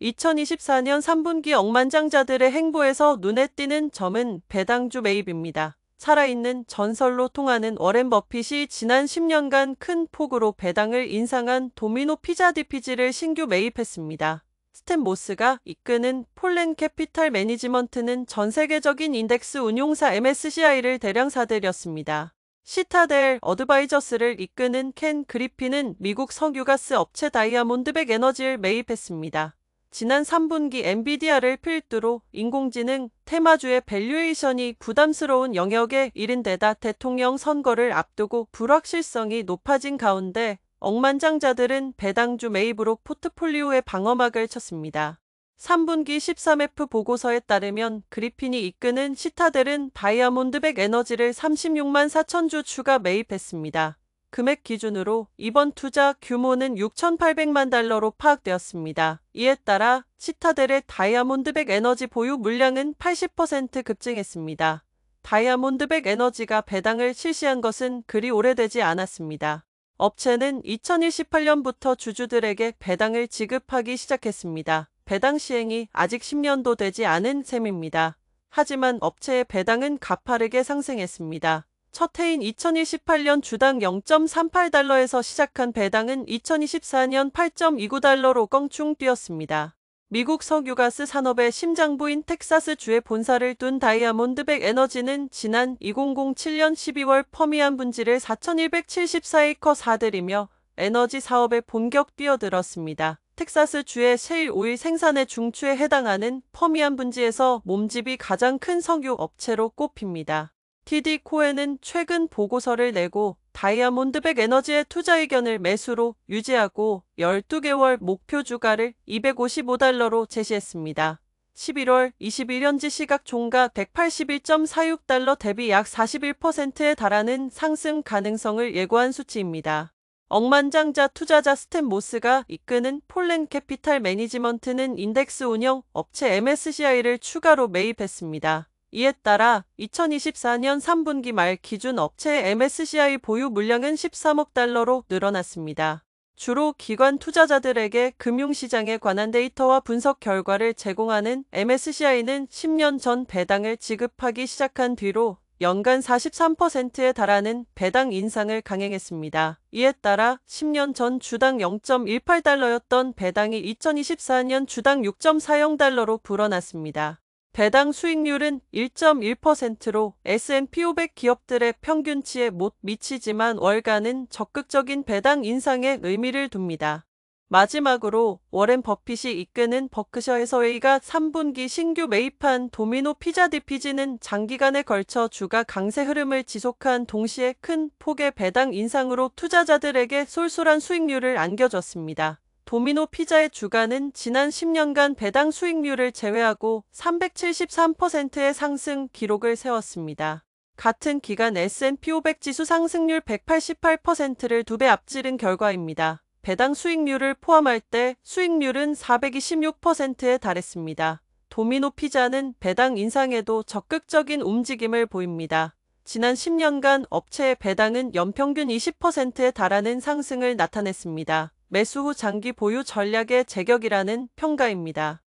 2024년 3분기 억만장자들의 행보에서 눈에 띄는 점은 배당주 매입입니다. 살아있는 전설로 통하는 워렌 버핏이 지난 10년간 큰 폭으로 배당을 인상한 도미노 피자 디피지를 신규 매입했습니다. 스탠 모스가 이끄는 폴렌 캐피탈 매니지먼트는 전 세계적인 인덱스 운용사 MSCI를 대량 사들였습니다. 시타델 어드바이저스를 이끄는 켄 그리핀은 미국 석유가스 업체 다이아몬드백 에너지를 매입했습니다. 지난 3분기 엔비디아를 필두로 인공지능, 테마주의 밸류에이션이 부담스러운 영역에 이른 데다 대통령 선거를 앞두고 불확실성이 높아진 가운데 억만장자들은 배당주 매입으로 포트폴리오의 방어막을 쳤습니다. 3분기 13F 보고서에 따르면 그리핀이 이끄는 시타델은 다이아몬드백 에너지를 36만 4천 주 추가 매입했습니다. 금액 기준으로 이번 투자 규모는 6,800만 달러로 파악되었습니다. 이에 따라 시타델의 다이아몬드백 에너지 보유 물량은 80% 급증했습니다. 다이아몬드백 에너지가 배당을 실시한 것은 그리 오래되지 않았습니다. 업체는 2028년부터 주주들에게 배당을 지급하기 시작했습니다. 배당 시행이 아직 10년도 되지 않은 셈입니다. 하지만 업체의 배당은 가파르게 상승했습니다. 첫 해인 2 0 2 8년 주당 0.38달러에서 시작한 배당은 2024년 8.29달러로 껑충 뛰었습니다. 미국 석유가스 산업의 심장부인 텍사스 주의 본사를 둔 다이아몬드백 에너지는 지난 2007년 12월 퍼미안 분지를 4,174에커 사들이며 에너지 사업에 본격 뛰어들었습니다. 텍사스 주의 셰일 오일 생산의 중추에 해당하는 퍼미안 분지에서 몸집이 가장 큰 석유 업체로 꼽힙니다. TD 코엔은 최근 보고서를 내고 다이아몬드백 에너지의 투자 의견을 매수로 유지하고 12개월 목표 주가를 255달러로 제시했습니다. 11월 21현지 시각 종가 181.46달러 대비 약 41%에 달하는 상승 가능성을 예고한 수치입니다. 억만장자 투자자 스탠 모스가 이끄는 폴렌 캐피탈 매니지먼트는 인덱스 운영 업체 MSCI를 추가로 매입했습니다. 이에 따라 2024년 3분기 말 기준 업체 MSCI 보유 물량은 13억 달러로 늘어났습니다. 주로 기관 투자자들에게 금융시장에 관한 데이터와 분석 결과를 제공하는 MSCI는 10년 전 배당을 지급하기 시작한 뒤로 연간 43%에 달하는 배당 인상을 강행했습니다. 이에 따라 10년 전 주당 0.18달러였던 배당이 2024년 주당 6.40달러로 불어났습니다. 배당 수익률은 1.1%로 S&P 500 기업들의 평균치에 못 미치지만 월간은 적극적인 배당 인상에 의미를 둡니다. 마지막으로 워렌 버핏이 이끄는 버크셔 해서웨이가 3분기 신규 매입한 도미노 피자 디피지는 장기간에 걸쳐 주가 강세 흐름을 지속한 동시에 큰 폭의 배당 인상으로 투자자들에게 쏠쏠한 수익률을 안겨줬습니다. 도미노 피자의 주가는 지난 10년간 배당 수익률을 제외하고 373%의 상승 기록을 세웠습니다. 같은 기간 S&P 500 지수 상승률 188%를 두 배 앞지른 결과입니다. 배당 수익률을 포함할 때 수익률은 426%에 달했습니다. 도미노 피자는 배당 인상에도 적극적인 움직임을 보입니다. 지난 10년간 업체의 배당은 연평균 20%에 달하는 상승을 나타냈습니다. 매수 후 장기 보유 전략의 제격이라는 평가입니다.